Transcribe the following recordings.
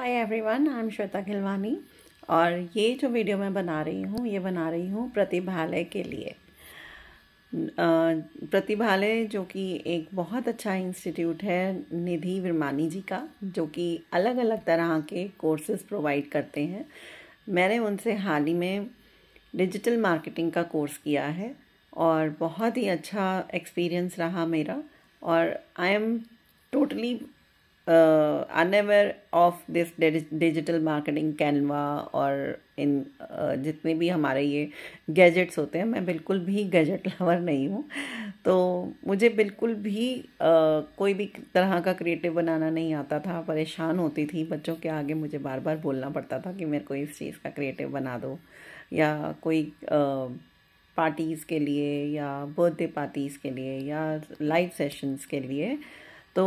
hi everyone I am Shweta Khilwani और ये जो वीडियो मैं बना रही हूँ ये बना रही हूँ प्रतिभालय के लिए प्रतिभालय जो कि एक बहुत अच्छा इंस्टीट्यूट है निधि विरमानी जी का जो कि अलग अलग तरह के कोर्सेज प्रोवाइड करते हैं मैंने उनसे हाल ही में डिजिटल मार्केटिंग का कोर्स किया है और बहुत ही अच्छा एक्सपीरियंस रहा मेरा और I am totally uh, unaware of this digital marketing canva और इन uh, जितने भी हमारे ये गैजेट्स होते हैं मैं बिल्कुल भी गैजेट lover नहीं हूँ तो मुझे बिल्कुल भी uh, कोई भी तरह का क्रिएटिव बनाना नहीं आता था परेशान होती थी बच्चों के आगे मुझे बार बार बोलना पड़ता था कि मेरे को इस चीज़ का क्रिएटिव बना दो या कोई uh, पार्टीज़ के लिए या बर्थडे पार्टीज़ के लिए या लाइव सेशंस के लिए तो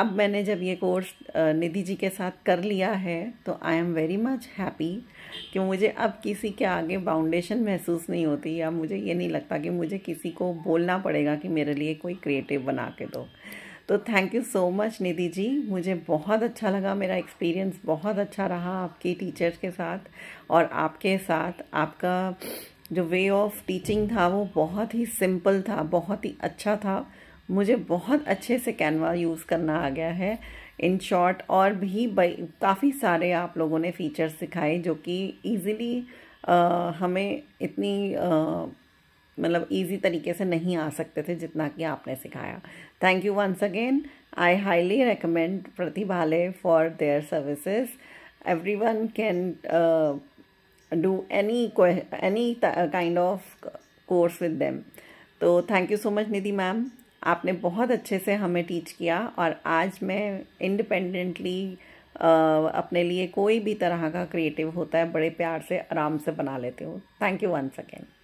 अब मैंने जब ये कोर्स निधि जी के साथ कर लिया है तो I am very much happy कि मुझे अब किसी के आगे बाउंडेशन महसूस नहीं होती या मुझे ये नहीं लगता कि मुझे किसी को बोलना पड़ेगा कि मेरे लिए कोई क्रिएटिव बना के दो तो thank you so much Nidhi ji मुझे बहुत अच्छा लगा मेरा एक्सपीरियंस बहुत अच्छा रहा आपकी टीचर्स के साथ और आपके साथ आपका जो वे ऑफ टीचिंग था वो बहुत ही सिंपल था बहुत ही अच्छा था मुझे बहुत अच्छे से कैनवा यूज़ करना आ गया है इन शॉर्ट और भी काफ़ी सारे आप लोगों ने फीचर्स सिखाए जो कि ईज़िली हमें इतनी मतलब ईजी तरीके से नहीं आ सकते थे जितना कि आपने सिखाया thank you once again I highly recommend प्रतिभाले for their services everyone can do any any kind of course with them तो thank you so much Nidhi ma'am आपने बहुत अच्छे से हमें टीच किया और आज मैं इंडिपेंडेंटली अपने लिए कोई भी तरह का क्रिएटिव होता है बड़े प्यार से आराम से बना लेती हूँ थैंक यू वंस अगेन